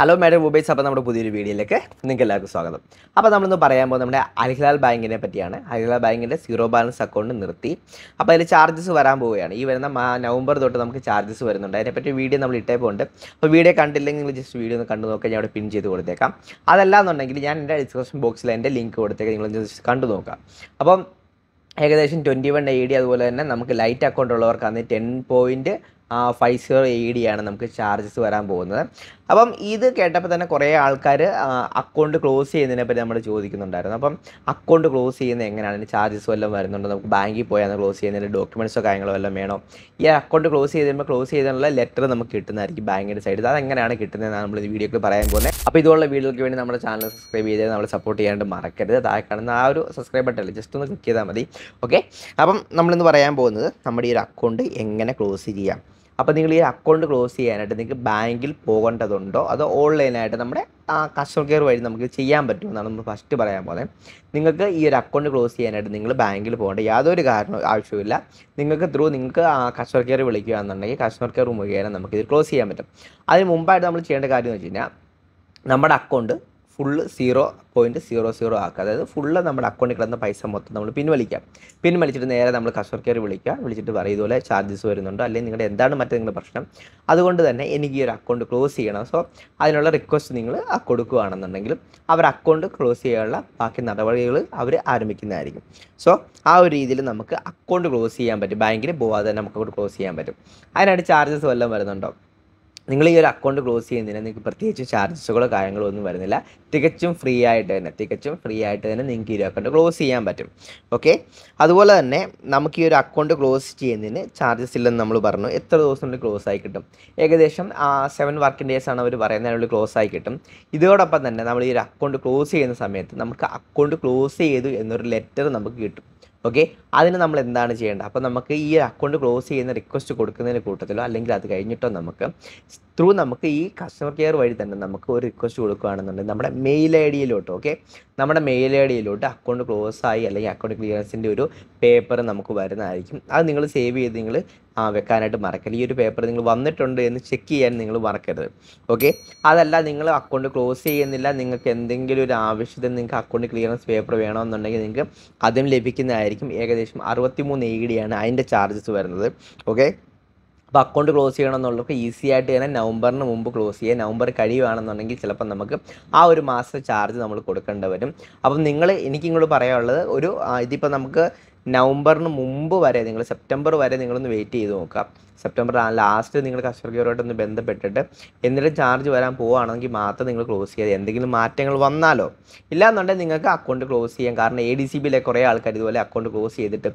hello madam mobiles അപ്പോൾ നമ്മുടെ പുതിയൊരു വീഡിയോയിലേക്ക് നിങ്ങൾക്ക് എല്ലാവർക്കും സ്വാഗതം അപ്പോൾ നമ്മളിന്ന് പറയാൻ പോകുന്നത് നമ്മുടെ അലിഹ്ലാൽ ബാങ്കിനെ പറ്റിയാണ് അലിഹ്ലാൽ ബാങ്കിൻ്റെ സീറോ ബാലൻസ് അക്കൗണ്ട് നിർത്തി അപ്പോൾ അതിൽ ചാർജസ് വരാൻ പോവുകയാണ് ഈ വരുന്ന നവംബർ തൊട്ട് നമുക്ക് ചാർജസ് വരുന്നുണ്ട് അതിനെപ്പറ്റി വീഡിയോ നമ്മൾ ഇട്ടേ പോകുന്നുണ്ട് അപ്പോൾ വീഡിയോ കണ്ടില്ലെങ്കിൽ നിങ്ങൾ ജസ്റ്റ് വീഡിയോ ഒന്ന് കണ്ടു നോക്കുക ഞാൻ അവിടെ പിൻ ചെയ്ത് കൊടുത്തേക്കാം അതല്ലാന്നുണ്ടെങ്കിൽ ഞാൻ എൻ്റെ ഡിസ്ക്രിപ്ഷൻ ബോക്സിൽ എൻ്റെ ലിങ്ക് കൊടുത്തേക്കാം നിങ്ങൾ ജസ്റ്റ് കണ്ടു നോക്കുക അപ്പം ഏകദേശം ട്വൻറ്റി വൺ ഐ ഡി അതുപോലെ തന്നെ നമുക്ക് ലൈറ്റ് അക്കൗണ്ട് ഉള്ളവർക്കാണ് ten point five zero A D ആണ് നമുക്ക് ചാർജസ് വരാൻ പോകുന്നത് അപ്പം ഇത് കേട്ടപ്പോൾ തന്നെ കുറേ ആൾക്കാർ അക്കൗണ്ട് ക്ലോസ് ചെയ്യുന്നതിനെ പറ്റി നമ്മൾ ചോദിക്കുന്നുണ്ടായിരുന്നു അപ്പം അക്കൗണ്ട് ക്ലോസ് ചെയ്യുന്നത് എങ്ങനെയാണ് ചാർജസ് വല്ലതും വരുന്നുണ്ടോ നമുക്ക് ബാങ്കിൽ അത് ക്ലോസ് ചെയ്യുന്നതിൻ്റെ ഡോക്യുമെൻസോ കാര്യങ്ങളോ വല്ലതും വേണോ ഈ അക്കൗണ്ട് ക്ലോസ് ചെയ്യുമ്പോൾ ക്ലോസ് ചെയ്തതിനുള്ള ലെറ്റർ നമുക്ക് കിട്ടുന്നതായിരിക്കും ബാങ്കിൻ്റെ സൈഡിൽ അതെങ്ങനെയാണ് കിട്ടുന്നതെന്നാണ് നമ്മൾ ഈ വീഡിയോയ്ക്ക് പറയാൻ പോകുന്നത് അപ്പോൾ ഇതുപോലുള്ള വീഡിയോയ്ക്ക് വേണ്ടി നമ്മുടെ ചാനൽ സബ്സ്ക്രൈബ് ചെയ്ത് നമ്മൾ സപ്പോർട്ട് ചെയ്യാണ്ട് മറക്കരുത് താഴെ കാണുന്ന ആ ഒരു സബ്സ്ക്രൈബ് ബട്ടൺ ജസ്റ്റ് ഒന്ന് ക്ലിക്ക് ചെയ്താൽ മതി ഓക്കെ അപ്പം നമ്മളിന്ന് പറയാൻ പോകുന്നത് നമ്മുടെ ഈ ഒരു അക്കൗണ്ട് എങ്ങനെ ക്ലോസ് ചെയ്യാം അപ്പോൾ നിങ്ങൾ ഈ അക്കൗണ്ട് ക്ലോസ് ചെയ്യാനായിട്ട് നിങ്ങൾക്ക് ബാങ്കിൽ പോകേണ്ടതുണ്ടോ അതോ ഓൺലൈനായിട്ട് നമ്മുടെ ആ കസ്റ്റമർ കെയർ വഴി നമുക്ക് ചെയ്യാൻ പറ്റും എന്നാണ് നമ്മൾ ഫസ്റ്റ് പറയാൻ പോകുന്നത് നിങ്ങൾക്ക് ഈ ഒരു അക്കൗണ്ട് ക്ലോസ് ചെയ്യാനായിട്ട് നിങ്ങൾ ബാങ്കിൽ പോകേണ്ട യാതൊരു കാരണം ആവശ്യമില്ല നിങ്ങൾക്ക് ത്രൂ നിങ്ങൾക്ക് ആ കസ്റ്റമർ കെയർ വിളിക്കുക എന്നുണ്ടെങ്കിൽ കസ്റ്റമർ കെയർ മുഖേന നമുക്കിത് ക്ലോസ് ചെയ്യാൻ പറ്റും അതിന് മുമ്പായിട്ട് നമ്മൾ ചെയ്യേണ്ട കാര്യം എന്ന് വെച്ച് കഴിഞ്ഞാൽ നമ്മുടെ account full zero point zero zero ആക്കുക അതായത് ഫുള്ള് നമ്മുടെ അക്കൗണ്ടിൽ കിടന്ന പൈസ മൊത്തം നമ്മൾ പിൻവലിക്കാം പിൻവലിച്ചിട്ട് നേരെ നമ്മൾ കസ്റ്റമർ കെയർ വിളിക്കുക വിളിച്ചിട്ട് പറയും ഇതുപോലെ ചാർജസ് വരുന്നുണ്ട് അല്ലെങ്കിൽ നിങ്ങളുടെ എന്താണ് മറ്റേ നിങ്ങളുടെ പ്രശ്നം അതുകൊണ്ട് തന്നെ എനിക്ക് ഈ ഒരു അക്കൗണ്ട് ക്ലോസ് ചെയ്യണം സോ അതിനുള്ള റിക്വസ്റ്റ് നിങ്ങൾ കൊടുക്കുകയാണെന്നുണ്ടെങ്കിലും അവർ അക്കൗണ്ട് ക്ലോസ് ചെയ്യാനുള്ള ബാക്കി നടപടികൾ അവർ ആരംഭിക്കുന്നതായിരിക്കും സോ ആ ഒരു രീതിയിൽ നമുക്ക് അക്കൗണ്ട് ക്ലോസ് ചെയ്യാൻ പറ്റും ബാങ്കിന് പോവാതെ നമുക്ക് അക്കൗണ്ട് ക്ലോസ് ചെയ്യാൻ പറ്റും അതിനായിട്ട് ചാർജസ് വല്ലതും വരുന്നുണ്ടോ നിങ്ങൾ ഈ ഒരു അക്കൗണ്ട് ക്ലോസ് ചെയ്യുന്നതിന് നിങ്ങൾക്ക് പ്രത്യേകിച്ച് ചാർജസുകളോ കാര്യങ്ങളോ ഒന്നും വരുന്നില്ല തികച്ചും ഫ്രീ ആയിട്ട് തന്നെ തികച്ചും ഫ്രീ ആയിട്ട് തന്നെ നിങ്ങൾക്ക് ഈ ഒരു അക്കൗണ്ട് ക്ലോസ് ചെയ്യാൻ പറ്റും ഓക്കെ അതുപോലെ തന്നെ നമുക്ക് ഈ ഒരു അക്കൗണ്ട് ക്ലോസ് ചെയ്യുന്നതിന് ചാർജസ് ഇല്ലെന്ന് നമ്മൾ പറഞ്ഞു എത്ര ദിവസം കൊണ്ട് ക്ലോസ് ആയി കിട്ടും ഏകദേശം സെവൻ വർക്കിംഗ് ഡേയ്സ് ആണ് അവർ പറയുന്നത് അതിനുള്ളിൽ ക്ലോസ് ആയി കിട്ടും ഇതോടൊപ്പം തന്നെ നമ്മൾ ഈ ഒരു അക്കൗണ്ട് ക്ലോസ് ചെയ്യുന്ന സമയത്ത് നമുക്ക് അക്കൗണ്ട് ക്ലോസ് ചെയ്തു എന്നൊരു ലെറ്റർ നമുക്ക് കിട്ടും ഓക്കെ അതിന് നമ്മൾ എന്താണ് ചെയ്യേണ്ടത് അപ്പോൾ നമുക്ക് ഈ അക്കൗണ്ട് ക്ലോസ് ചെയ്യുന്ന റിക്വസ്റ്റ് കൊടുക്കുന്നതിന് കൂട്ടത്തിലോ അല്ലെങ്കിൽ അത് കഴിഞ്ഞിട്ടോ നമുക്ക് ത്രൂ നമുക്ക് ഈ കസ്റ്റമർ കെയർ വഴി തന്നെ നമുക്ക് ഒരു റിക്വസ്റ്റ് കൊടുക്കുകയാണെന്നുണ്ടെങ്കിൽ നമ്മുടെ മെയിൽ ഐ ഡിയിലോട്ട് ഓക്കെ നമ്മുടെ മെയിൽ ഐ ഡിയിലോട്ട് അക്കൗണ്ട് ക്ലോസ് ആയി അല്ലെങ്കിൽ അക്കൗണ്ട് ക്ലിയറൻസിൻ്റെ ഒരു പേപ്പർ നമുക്ക് വരുന്നതായിരിക്കും അത് നിങ്ങൾ സേവ് ചെയ്ത് നിങ്ങൾ വെക്കാനായിട്ട് മറക്കരുത് ഈ ഒരു പേപ്പർ നിങ്ങൾ വന്നിട്ടുണ്ട് എന്ന് ചെക്ക് ചെയ്യാൻ നിങ്ങൾ മറക്കരുത് ഓക്കെ അതല്ല നിങ്ങൾ അക്കൗണ്ട് ക്ലോസ് ചെയ്യുന്നില്ല നിങ്ങൾക്ക് എന്തെങ്കിലും ഒരു ആവശ്യത്തിന് നിങ്ങൾക്ക് അക്കൗണ്ട് ക്ലിയറൻസ് പേപ്പർ വേണമെന്നുണ്ടെങ്കിൽ നിങ്ങൾക്ക് അതും ലഭിക്കുന്നതായിരിക്കും ഏകദേശം അറുപത്തി മൂന്ന് എ ഡിയാണ് അതിൻ്റെ ചാർജസ് വരുന്നത് ഓക്കെ അപ്പോൾ അക്കൗണ്ട് ക്ലോസ് ചെയ്യണമെന്നുള്ളവർക്ക് ഈസി ആയിട്ട് തന്നെ നവംബറിന് മുമ്പ് ക്ലോസ് ചെയ്യുക നവംബർ കഴിയുകയാണെന്നുണ്ടെങ്കിൽ ചിലപ്പോൾ നമുക്ക് ആ ഒരു മാസത്തെ ചാർജ് നമ്മൾ കൊടുക്കേണ്ടി വരും അപ്പം നിങ്ങൾ എനിക്കിങ്ങോട്ട് പറയാനുള്ളത് ഒരു ഇതിപ്പോൾ നമുക്ക് നവംബറിന് മുമ്പ് വരെ നിങ്ങൾ സെപ്റ്റംബർ വരെ നിങ്ങളൊന്ന് വെയിറ്റ് ചെയ്ത് നോക്കാം സെപ്റ്റംബർ ലാസ്റ്റ് നിങ്ങൾ കസ്റ്റമർ ഒന്ന് ബന്ധപ്പെട്ടിട്ട് എന്നിട്ട് ചാർജ് വരാൻ പോവുകയാണെങ്കിൽ മാത്രം നിങ്ങൾ ക്ലോസ് ചെയ്യാതെ എന്തെങ്കിലും മാറ്റങ്ങൾ വന്നാലോ ഇല്ലാന്നുണ്ടെങ്കിൽ നിങ്ങൾക്ക് അക്കൗണ്ട് ക്ലോസ് ചെയ്യാം കാരണം എ ഡി സി ബിയിലെ കുറേ ആൾക്കാർ ഇതുപോലെ അക്കൗണ്ട് ക്ലോസ് ചെയ്തിട്ട്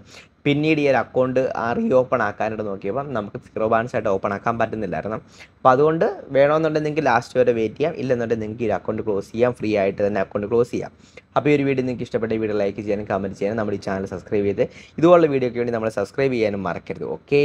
പിന്നീട് ഈ ഒരു അക്കൗണ്ട് റീ ഓപ്പൺ ആക്കാനായിട്ട് നോക്കിയപ്പോൾ നമുക്ക് സീറോ ബാലൻസ് ആയിട്ട് ഓപ്പൺ ആക്കാൻ പറ്റുന്നില്ലായിരുന്നു അപ്പോൾ അതുകൊണ്ട് വേണമെന്നുണ്ടെങ്കിൽ നിങ്ങൾക്ക് ലാസ്റ്റ് വരെ വെയിറ്റ് ചെയ്യാം ഇല്ലെന്നുണ്ടെങ്കിൽ നിങ്ങൾക്ക് ഈ അക്കൗണ്ട് ക്ലോസ് ചെയ്യാം ഫ്രീ ആയിട്ട് തന്നെ അക്കൗണ്ട് ക്ലോസ് ചെയ്യാം അപ്പോൾ ഈ ഒരു വീഡിയോ നിങ്ങൾക്ക് ഇഷ്ടപ്പെട്ട വീഡിയോ ലൈക്ക് ചെയ്യാനും കമൻറ്റ് ചെയ്യാനും നമ്മുടെ ഈ ചാനൽ സബ്സ്ക്രൈബ് ചെയ്ത് ഇതുപോലുള്ള വീഡിയോയ്ക്ക് വേണ്ടി നമ്മൾ സബ്സ്ക്രൈബ് ചെയ്യാനും മറക്കരുത് ഓക്കേ